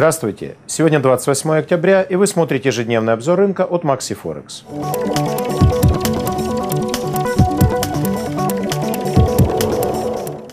Здравствуйте! Сегодня 28 октября, и вы смотрите ежедневный обзор рынка от Maxi Forex.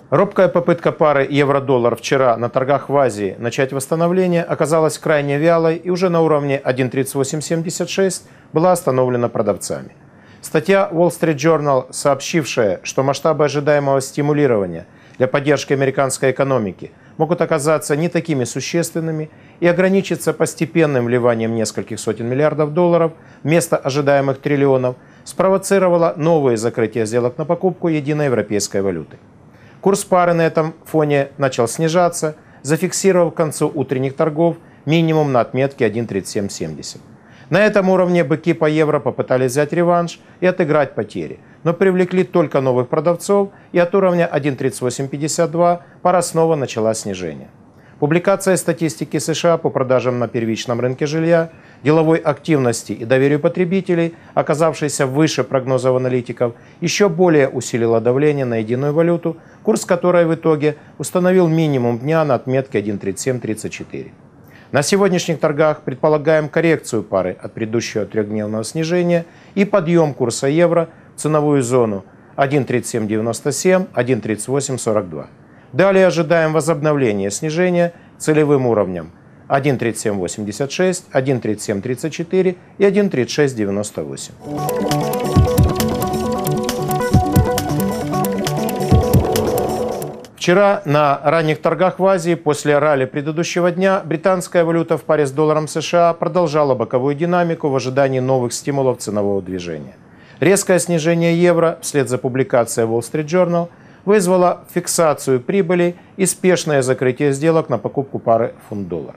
Робкая попытка пары евро-доллар вчера на торгах в Азии начать восстановление оказалась крайне вялой и уже на уровне 1.3876 была остановлена продавцами. Статья Wall Street Journal, сообщившая, что масштабы ожидаемого стимулирования для поддержки американской экономики – могут оказаться не такими существенными и ограничиться постепенным вливанием нескольких сотен миллиардов долларов вместо ожидаемых триллионов, спровоцировало новые закрытия сделок на покупку единой европейской валюты. Курс пары на этом фоне начал снижаться, зафиксировав к концу утренних торгов минимум на отметке 1.3770. На этом уровне быки по евро попытались взять реванш и отыграть потери, но привлекли только новых продавцов и от уровня 1.3852 пара снова начала снижение. Публикация статистики США по продажам на первичном рынке жилья, деловой активности и доверию потребителей, оказавшейся выше прогнозов аналитиков, еще более усилила давление на единую валюту, курс которой в итоге установил минимум дня на отметке 1.3734. На сегодняшних торгах предполагаем коррекцию пары от предыдущего трехдневного снижения и подъем курса евро в ценовую зону 1.3797, 1.3842. Далее ожидаем возобновления снижения целевым уровнем 1.3786, 1.3734 и 1.3698. Вчера на ранних торгах в Азии после ралли предыдущего дня британская валюта в паре с долларом США продолжала боковую динамику в ожидании новых стимулов ценового движения. Резкое снижение евро вслед за публикацией Wall Street Journal вызвало фиксацию прибыли и спешное закрытие сделок на покупку пары фунт-доллар.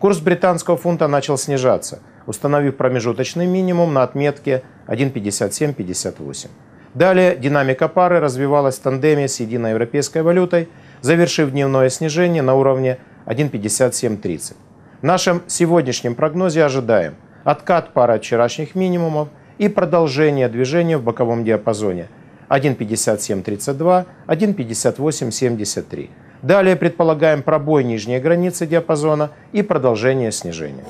Курс британского фунта начал снижаться, установив промежуточный минимум на отметке 1.5758. Далее динамика пары развивалась в тандеме с единоевропейской валютой – завершив дневное снижение на уровне 1.5730. В нашем сегодняшнем прогнозе ожидаем откат пары от вчерашних минимумов и продолжение движения в боковом диапазоне 1.5732, 1.5873. Далее предполагаем пробой нижней границы диапазона и продолжение снижения.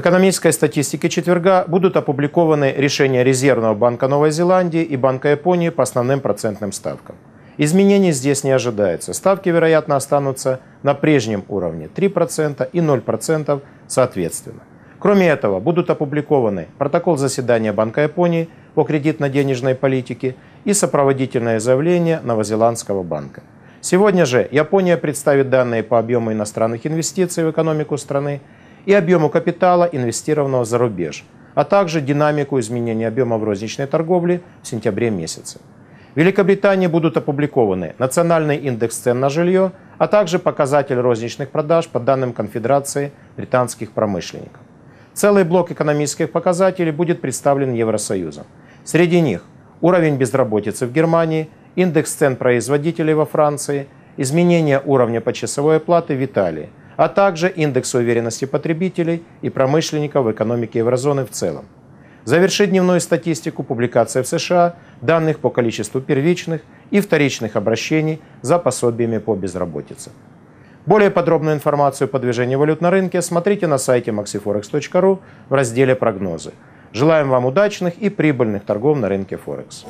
В экономической статистике четверга будут опубликованы решения Резервного банка Новой Зеландии и Банка Японии по основным процентным ставкам. Изменений здесь не ожидается. Ставки, вероятно, останутся на прежнем уровне 3% и 0% соответственно. Кроме этого, будут опубликованы протокол заседания Банка Японии по кредитно-денежной политике и сопроводительное заявление Новозеландского банка. Сегодня же Япония представит данные по объему иностранных инвестиций в экономику страны и объему капитала, инвестированного за рубеж, а также динамику изменения объемов розничной торговли в сентябре месяце. В Великобритании будут опубликованы национальный индекс цен на жилье, а также показатель розничных продаж по данным Конфедерации британских промышленников. Целый блок экономических показателей будет представлен Евросоюзом. Среди них уровень безработицы в Германии, индекс цен производителей во Франции, изменение уровня почасовой оплаты в Италии – а также индекс уверенности потребителей и промышленников в экономике еврозоны в целом. Завершить дневную статистику публикация в США данных по количеству первичных и вторичных обращений за пособиями по безработице. Более подробную информацию по движению валют на рынке смотрите на сайте maxiforex.ru в разделе «Прогнозы». Желаем вам удачных и прибыльных торгов на рынке Форекс.